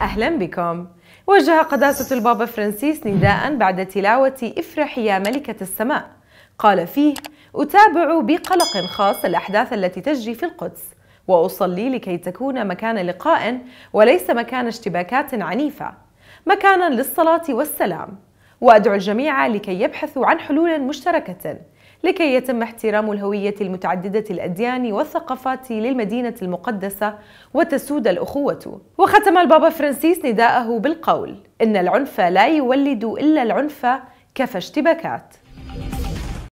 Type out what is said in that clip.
أهلا بكم وجه قداسة البابا فرانسيس نداء بعد تلاوة افرح يا ملكة السماء قال فيه أتابع بقلق خاص الأحداث التي تجري في القدس وأصلي لكي تكون مكان لقاء وليس مكان اشتباكات عنيفة مكانا للصلاة والسلام وأدعو الجميع لكي يبحثوا عن حلول مشتركة لكي يتم احترام الهوية المتعددة الأديان والثقافات للمدينة المقدسة وتسود الأخوة وختم البابا فرانسيس نداءه بالقول إن العنف لا يولد إلا العنف كفى اشتباكات